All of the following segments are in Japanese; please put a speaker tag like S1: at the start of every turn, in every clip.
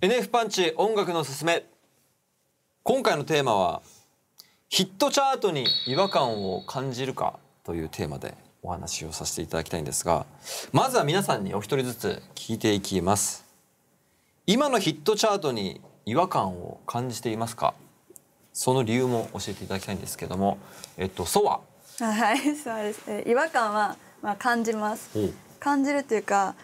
S1: NF パンチ音楽のすすめ今回のテーマはヒットチャートに違和感を感じるかというテーマでお話をさせていただきたいんですがまずは皆さんにお一人ずつ聞いていきます今のヒットチャートに違和感を感じていますかその理由も教えていただきたいんですけどもえっとソワ
S2: はいそうです、違和感はまあ感じます感じるというか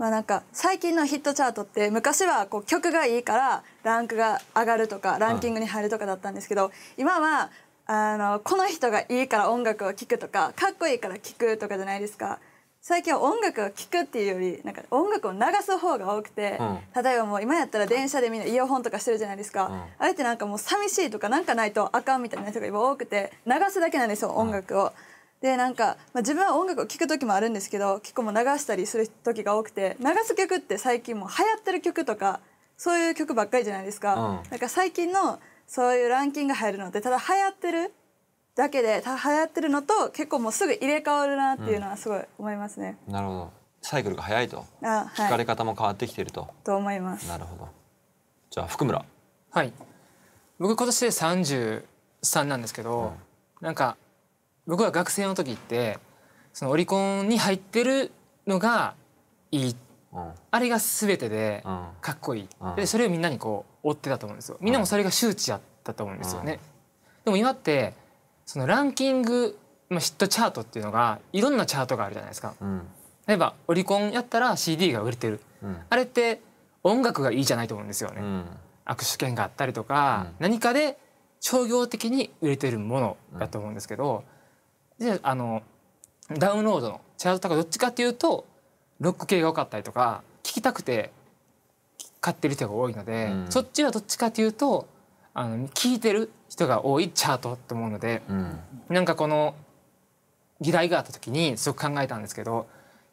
S2: まあなんか最近のヒットチャートって昔はこう曲がいいからランクが上がるとかランキングに入るとかだったんですけど今はあのこの人がいいから音楽を聴くとかかっこいいから聴くとかじゃないですか最近は音楽を聴くっていうよりなんか音楽を流す方が多くて、例えばもう今やったら電車でみんなイヤホンとかしてるじゃないですか、あれってなんかもう寂しいとかなんかないとあかんみたいな人が今多くて流すだけなんですよ音楽を。でなんか、まあ、自分は音楽を聴く時もあるんですけど結構も流したりする時が多くて流す曲って最近も流行ってる曲とかそういう曲ばっかりじゃないですか。うん、なんか最近のそういうランキング入るのでただ流行ってるだけで流行ってるのと結構もうすぐ入れ替わるなっていうのはすごい思いますね。
S1: うん、なるほどサイクルが早いと
S2: あ、はい、聞かれ
S1: 方も変わってきてると。
S2: と思います。な
S1: るほ
S3: どじゃあ福村はい僕今年で33なんですけど、うん、なんか僕は学生の時ってそのオリコンに入ってるのがいい、うん、あれが全てでかっこいい、うん、でそれをみんなにこう追ってたと思うんですよみんなもそれが周知やったと思うんですよね、でも今ってそのランキング、まあ、ヒットチャートっていうのがいろんなチャートがあるじゃないですか、うん、例えばオリコンやったら CD が売れてる、うん、あれって音楽がいいじゃないと思うんですよね、うん、握手券があったりとか、何かで商業的に売れてるものだと思うんですけど、じゃああのダウンロードのチャートとかどっちかっていうとロック系が多かったりとか聴きたくて買ってる人が多いので、うん、そっちはどっちかっていうとあの聴いてる人が多いチャートと思うので、うん、なんかこの議題があった時にすごく考えたんですけど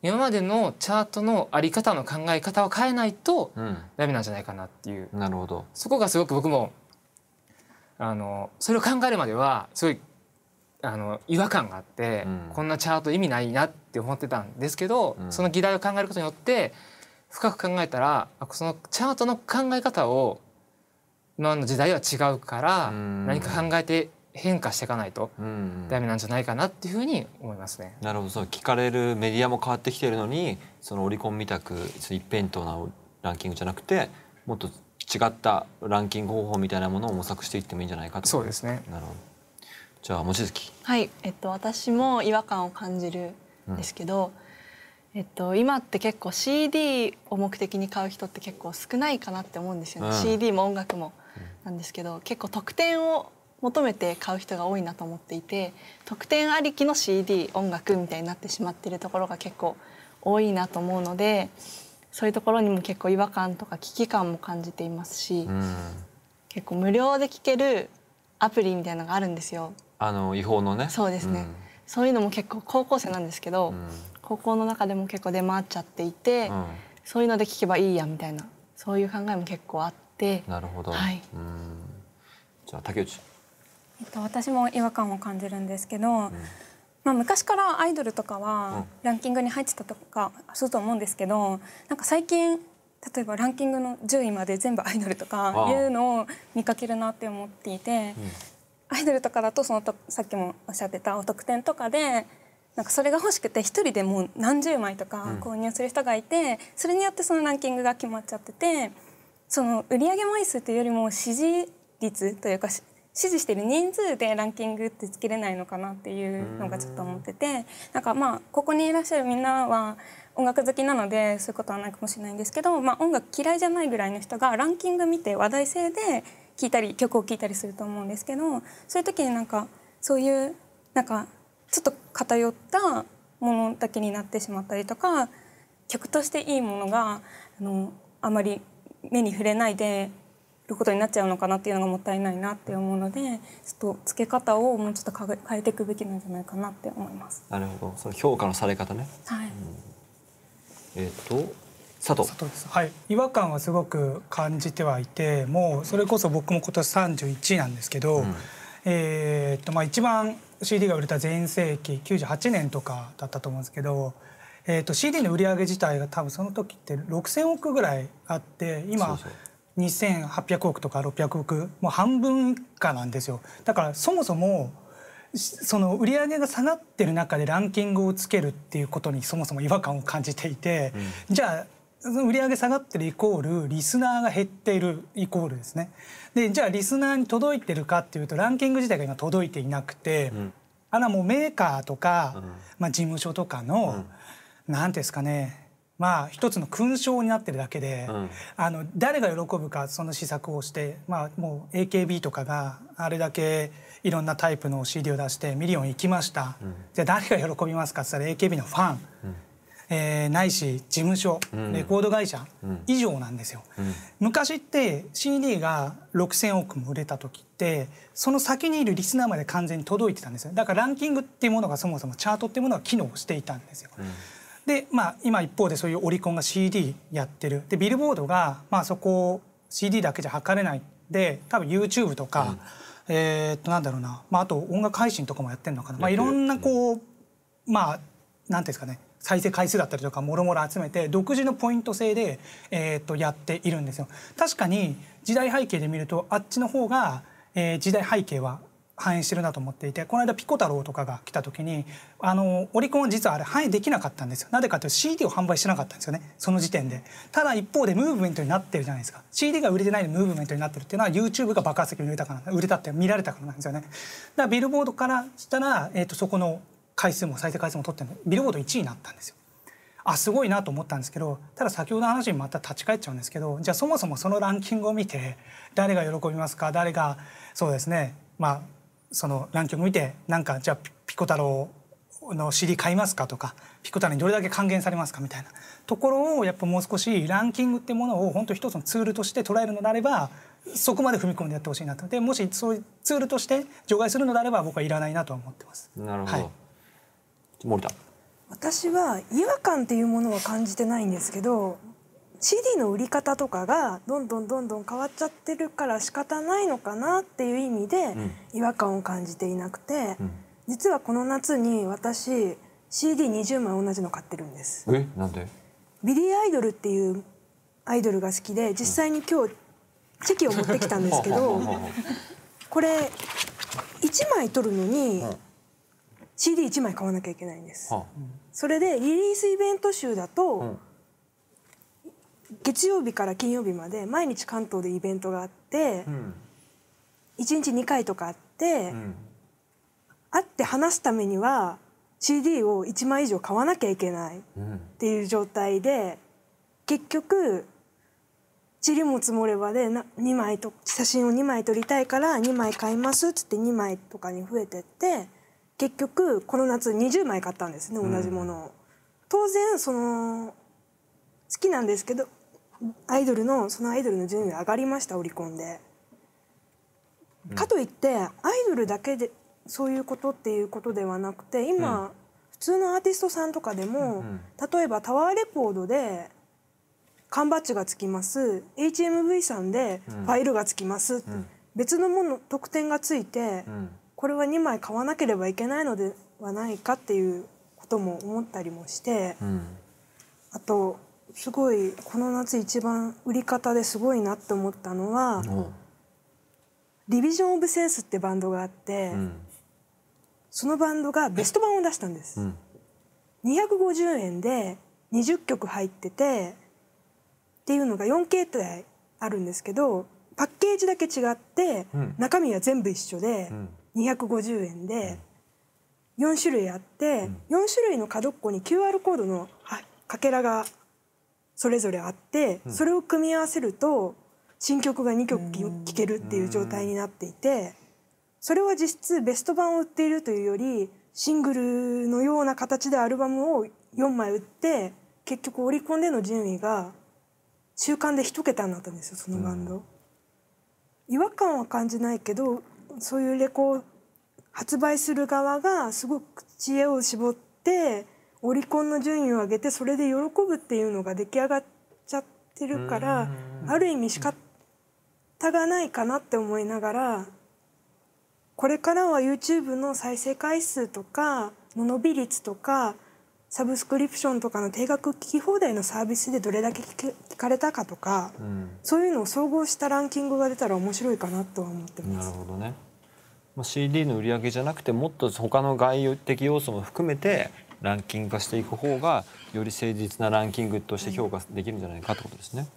S3: 今までのチャートのあり方の考え方を変えないとダメなんじゃないかなっていう、うん、なるほどそこがすごく僕もあのそれを考えるまではすごいあの違和感があって、うん、こんなチャート意味ないなって思ってたんですけど、その議題を考えることによって深く考えたらそのチャートの考え方を今の時代は違うから何か考えて変化していかないとダメなんじゃないかなっていうふうに思いますね。
S1: なるほどその聞かれるメディアも変わってきてるのにそのオリコンみたく一辺倒なランキングじゃなくてもっと違ったランキング方法みたいなものを模索していってもいいんじゃないかと。
S3: そうですねな
S1: るほどじゃあ望月
S2: はい、えっと、私も違和感を感じるんですけど、うん、えっと、今って結構 CD を目的に買う人って結構少ないかなって思うんですよね、うん、CD も音楽もなんですけど結構特典を求めて買う人が多いなと思っていて特典ありきの CD 音楽みたいになってしまってるところが結構多いなと思うのでそういうところにも結構違和感とか危機感も感じていますし、うん、結構無料で聴けるアプリみたいなのがあるんですよ。
S1: あの違法のね。そうですね。うん、
S2: そういうのも結構高校生なんですけど、うん、高校の中でも結構出回っちゃっていて、うん、そういうので聞けばいいやみたいなそういう考えも結構あって。
S1: なるほど。はい。じゃあ竹内。
S2: えっと私も違和感を感じるんですけど。まあ、昔からアイドルとかはランキングに入ってたとかすると思うんですけどなんか最近例えばランキングの10位まで全部アイドルとかいうのを見かけるなって思っていて、アイドルとかだとそのさっきもおっしゃってたお得点とかでなんかそれが欲しくて1人でもう何十枚とか購入する人がいて、それによってそのランキングが決まっちゃっててその売上枚数というよりも支持率というか支持してる人数でランキングってつけれないのかなっていうのがちょっと思っててなんかまあここにいらっしゃるみんなは音楽好きなのでそういうことはないかもしれないんですけど、まあ、音楽嫌いじゃないぐらいの人がランキング見て話題性で聴いたり曲を聴いたりすると思うんですけどそういう時になんかそういうなんかちょっと偏ったものだけになってしまったりとか曲としていいものがあのあまり目に触れないでることになっちゃうのかなっていうのがもったいないなって思うのでちょっと付け方をもうちょっと変えていくべきなんじゃないかなって思います。
S1: なるほどその評価のされ方ね、はい、うんえっ、ー、と佐藤
S4: はい、違和感はすごく感じてはいてもうそれこそ僕も今年31なんですけど、うん、えっとまあ、一番 CD が売れた全盛期98年とかだったと思うんですけど、えー、と CD の売り上げ自体が多分その時って6,000億ぐらいあって今2800億とか600億もう半分以下なんですよ。だからそもそもその売り上げが下がってる中でランキングをつけるっていうことにそもそも違和感を感じていて、うん、じゃあ売り上げ下がってるイコールリスナーが減っているイコールですね。でじゃあリスナーに届いてるかっていうとランキング自体が今届いていなくて、うん、あらもうメーカーとか、うん、まあ、事務所とかの何、うん、なていうんですかねまあ、一つの勲章になってるだけで、うん、あの誰が喜ぶかその試作をして、まあ、もう AKB とかがあれだけいろんなタイプの CD を出してミリオン行きました、うん、じゃあ誰が喜びますかって言ったら AKB のファン、うん、えー、ないし事務所、レコード会社以上なんですよ。昔って CD が6,000億も売れた時ってその先にいるリスナーまで完全に届いてたんですよだからランキングっていうものがそもそもチャートっていうものが機能していたんですよ。で、まあ、今一方でそういうオリコンが CD やってるでビルボードが、まあ、そこを CD だけじゃ測れないで多分 YouTube とか、うん、えー、っとなんだろうな、まあ、あと音楽配信とかもやってるのかな、まあ、いろんなこう、まあなんていうんですかね再生回数だったりとかもろもろ集めて独自のポイント制で、えー、とやっているんですよ確かに時代背景で見るとあっちの方が、えー、時代背景は反映してるなと思っていてこの間ピコ太郎とかが来た時にあのオリコンは実はあれ反映できなかったんですよなぜかというと CD を販売してなかったんですよねその時点でただ一方でムーブメントになってるじゃないですか CD が売れてないでムーブメントになってるっていうのは YouTube が爆発的に売れたから売れたって見られたからなんですよねだからビルボードからしたら、えーと、そこの回数も再生回数も取ってるビルボード1位になったんですよあすごいなと思ったんですけどただ先ほどの話にまた立ち返っちゃうんですけどじゃあそもそもそのランキングを見て誰が喜びますか誰がそうですねまあそのランキング見てなんかじゃあピコ太郎の CD 買いますかとかピコ太郎にどれだけ還元されますかみたいなところをやっぱもう少しランキングってものを本当一つのツールとして捉えるのであればそこまで踏み込んでやってほしいなとでもしそういうツールとして除外するのであれば僕はいらないなとは思ってます。なるほど、はい、森田
S5: 私は違和感っていうものは感じてないんですけど CD の売り方とかがどんどんどんどん変わっちゃってるから仕方ないのかなっていう意味で違和感を感じていなくて、うん、実はこの夏に私 CD20 枚同じの買ってるんですえなんでビリー・アイドルっていうアイドルが好きで実際に今日チェキを持ってきたんですけどこれ1枚取るのに CD1 枚買わなきゃいけないんです。それでリリースイベント集だと、月曜日から金曜日まで毎日関東でイベントがあって、うん、1日2回とかあって、うん、会って話すためには CD を1枚以上買わなきゃいけないっていう状態で、結局「リも積もればで」で2枚と写真を2枚撮りたいから2枚買いますっつって2枚とかに増えてって結局この夏20枚買ったんですね同じものを。うん、当然その好きなんですけどアイドルのそのアイドルの順位が上がりましたオリコンで。かといってアイドルだけでそういうことっていうことではなくて今、普通のアーティストさんとかでも、例えばタワーレコードで缶バッジがつきます HMV さんでファイルがつきます、別のもの特典がついて、これは2枚買わなければいけないのではないかっていうことも思ったりもして、あとすごいこの夏一番売り方ですごいなって思ったのは、リビジョン・オブ・センスってバンドがあって、うん、そのバンドがベスト版を出したんです。うん、250円で20曲入っててっていうのが4形態あるんですけどパッケージだけ違って、うん、中身は全部一緒で、うん、250円で4種類あって、4種類の角っこに QR コードのかけらがそれぞれあって、それを組み合わせると新曲が2曲聴けるっていう状態になっていてそれは実質ベスト版を売っているというよりシングルのような形でアルバムを4枚売って結局オリコンでの順位が中間で1桁になったんですよそのバンド、違和感は感じないけどそういうレコ発売する側がすごく知恵を絞って。オリコンの順位を上げてそれで喜ぶっていうのが出来上がっちゃってるからある意味仕方がないかなって思いながらこれからは YouTube の再生回数とかの伸び率とかサブスクリプションとかの定額聞き放題のサービスでどれだけ聞かれたかとか、うん、そういうのを総合したランキングが出たら面白いかなとは思ってます。なる
S1: ほどねまあ、CD の売り上げじゃなくてもっと他の概要的要素も含めてランキング化していく方がより誠実なランキングとして評価できるんじゃないかってことですね。